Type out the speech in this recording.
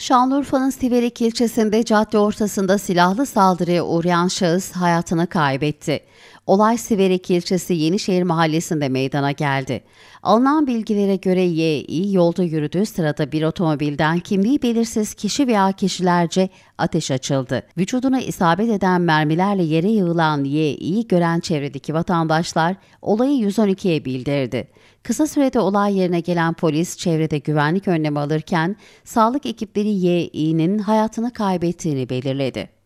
Şanlıurfa'nın Siverek ilçesinde cadde ortasında silahlı saldırıya uğrayan şahıs hayatını kaybetti. Olay Siverek ilçesi Yenişehir mahallesinde meydana geldi. Alınan bilgilere göre Y.İ. yolda yürüdüğü sırada bir otomobilden kimliği belirsiz kişi veya kişilerce ateş açıldı. Vücuduna isabet eden mermilerle yere yığılan Y.İ. gören çevredeki vatandaşlar olayı 112'ye bildirdi. Kısa sürede olay yerine gelen polis çevrede güvenlik önlemi alırken sağlık ekipleri Aliye'nin hayatını kaybettiğini belirledi.